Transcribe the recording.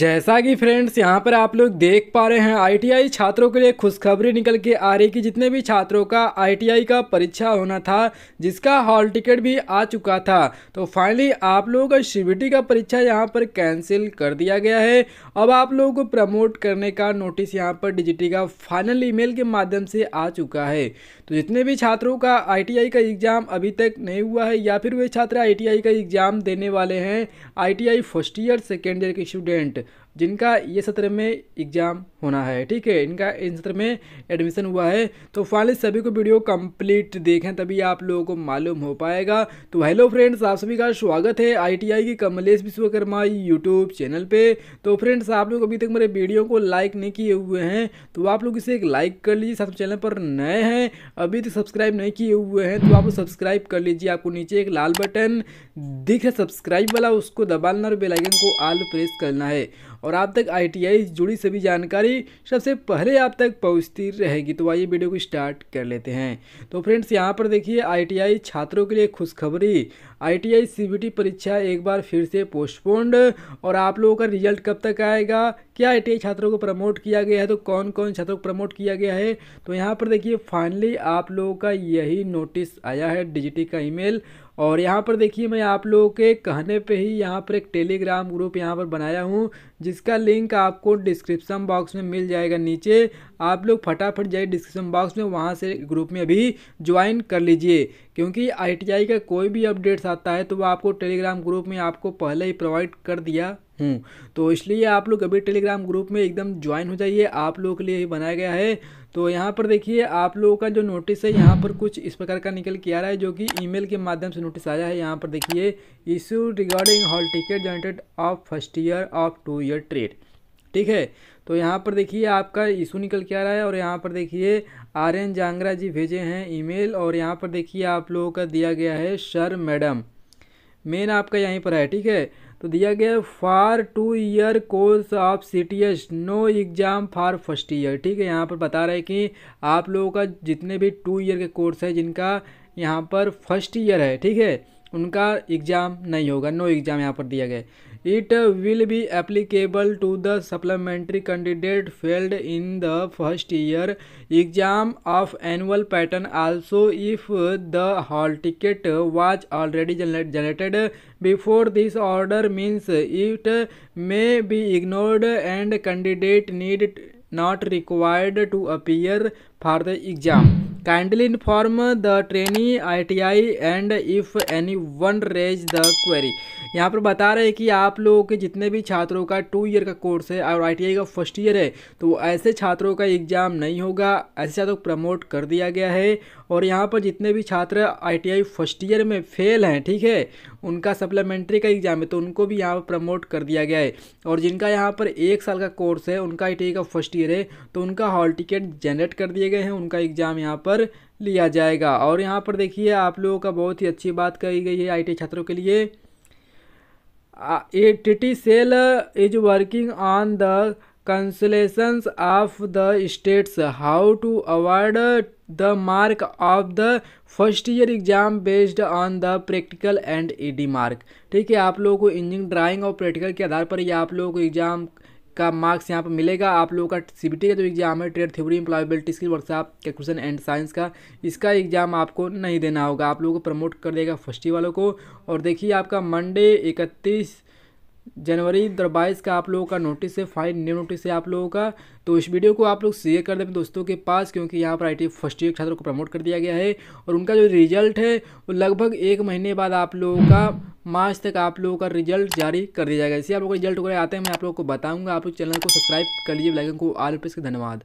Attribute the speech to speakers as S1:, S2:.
S1: जैसा कि फ्रेंड्स यहां पर आप लोग देख पा रहे हैं आईटीआई छात्रों के लिए खुशखबरी निकल के आ रही कि जितने भी छात्रों का आईटीआई का परीक्षा होना था जिसका हॉल टिकट भी आ चुका था तो फाइनली आप लोगों का सीबीटी का परीक्षा यहां पर कैंसिल कर दिया गया है अब आप लोगों को प्रमोट करने का नोटिस यहाँ पर डिजिटी का फाइनल ई के माध्यम से आ चुका है तो जितने भी छात्रों का आई का एग्ज़ाम अभी तक नहीं हुआ है या फिर वे छात्र आई का एग्ज़ाम देने वाले हैं I T first year second year के स्टूडेंट different जिनका ये सत्र में एग्ज़ाम होना है ठीक है इनका इन सत्र में एडमिशन हुआ है तो फाइनली सभी को वीडियो कंप्लीट देखें तभी आप लोगों को मालूम हो पाएगा तो हेलो फ्रेंड्स आप सभी का स्वागत है आईटीआई की कमलेश विश्वकर्मा यूट्यूब चैनल पे तो फ्रेंड्स आप लोग अभी तक मेरे वीडियो को लाइक नहीं किए हुए हैं तो आप लोग इसे एक लाइक कर लीजिए साथ चैनल पर नए हैं अभी तक सब्सक्राइब नहीं किए हुए हैं तो आप सब्सक्राइब कर लीजिए आपको नीचे एक लाल बटन दिख सब्सक्राइब वाला उसको दबाना और बेलाइकन को आल प्रेस करना है और आप तक आई आई जुड़ी सभी जानकारी सबसे पहले आप तक पहुँचती रहेगी तो आइए वीडियो को स्टार्ट कर लेते हैं तो फ्रेंड्स यहाँ पर देखिए आई छात्रों के लिए खुशखबरी आई सीबीटी परीक्षा एक बार फिर से पोस्टपोन्ड और आप लोगों का रिजल्ट कब तक आएगा क्या आई छात्रों को प्रमोट किया गया है तो कौन कौन छात्रों को प्रमोट किया गया है तो यहाँ पर देखिए फाइनली आप लोगों का यही नोटिस आया है डिजिटी का ईमेल और यहाँ पर देखिए मैं आप लोगों के कहने पे ही यहाँ पर एक टेलीग्राम ग्रुप यहाँ पर बनाया हूँ जिसका लिंक आपको डिस्क्रिप्शन बॉक्स में मिल जाएगा नीचे आप लोग फटाफट जाइए डिस्क्रिप्शन बॉक्स में वहाँ से ग्रुप में अभी ज्वाइन कर लीजिए क्योंकि आई का कोई भी अपडेट्स आता है तो वो आपको टेलीग्राम ग्रुप में आपको पहले ही प्रोवाइड कर दिया हूँ तो इसलिए आप लोग अभी टेलीग्राम ग्रुप में एकदम ज्वाइन हो जाइए आप लोगों के लिए ही बनाया गया है तो यहाँ पर देखिए आप लोगों का जो नोटिस है यहाँ पर कुछ इस प्रकार का निकल के आ रहा है जो कि ईमेल के माध्यम से नोटिस आया है यहाँ पर देखिए issue regarding hall ticket generated of first year of two year trade ठीक है तो यहाँ पर देखिए आपका इशू निकल के आ रहा है और यहाँ पर देखिए आर्यन जांगरा जी भेजे हैं ईमेल और यहाँ पर देखिए आप लोगों का दिया गया है सर मैडम मेन आपका यहीं पर है ठीक है तो दिया गया for two year course of C T S no exam for first year ठीक है यहाँ पर बता रहे हैं कि आप लोगों का जितने भी टू ईयर के कोर्स है जिनका यहाँ पर फर्स्ट ईयर है ठीक है उनका एग्ज़ाम नहीं होगा नो एग्ज़ाम यहाँ पर दिया गया It will be applicable to the supplementary candidate failed in the first year exam of annual pattern also if the hall ticket was already generated before this order means it may be ignored and candidate need not required to appear for the exam. kindly inform the trainee I and if anyone raise the query यहाँ पर बता रहे हैं कि आप लोगों के जितने भी छात्रों का टू ईयर का कोर्स है और आई का फर्स्ट ईयर है तो ऐसे छात्रों का एग्ज़ाम नहीं होगा ऐसे छात्रों को प्रमोट कर दिया गया है और यहाँ पर जितने भी छात्र आई फर्स्ट ईयर में फेल हैं ठीक है उनका सप्लीमेंट्री का एग्ज़ाम है तो उनको भी यहाँ पर प्रमोट कर दिया गया है और जिनका यहाँ पर एक साल का कोर्स है उनका आई का फर्स्ट ईयर है तो उनका हॉल टिकट जनरेट कर दिए गए हैं उनका एग्ज़ाम यहाँ पर लिया जाएगा और यहाँ पर देखिए आप लोगों का बहुत ही अच्छी बात कही गई है आई छात्रों के लिए A T cell is working on the consolations of the states how to avoid the mark of the first year exam based on the practical and ED mark ठीक है आप लोगों को इंजीनियरिंग ड्राइंग और प्रैक्टिकल के आधार पर यह आप लोगों को एग्जाम का मार्क्स यहाँ पर मिलेगा आप लोगों का सी का जो एग्जाम है trade theory employability skill workshop calculation and science का इसका एग्जाम आपको नहीं देना होगा आप लोगों को प्रमोट कर देगा फर्स्ट वालों को और देखिए आपका मंडे इकतीस जनवरी दो बाईस का आप लोगों का नोटिस है फाइन न्यू नोटिस है आप लोगों का तो इस वीडियो को आप लोग शेयर कर दें अपने दोस्तों के पास क्योंकि यहाँ पर आई फर्स्ट ईयर छात्रों को प्रमोट कर दिया गया है और उनका जो रिजल्ट है वो लगभग एक महीने बाद आप लोगों का मार्च तक आप लोगों का रिजल्ट जारी कर दिया जाएगा इसी आप लोगों का रिजल्ट वगैरह आते हैं मैं आप लोगों को बताऊँगा आप लोग चैनल को सब्सक्राइब कर लीजिए लाइकन को आल पे धन्यवाद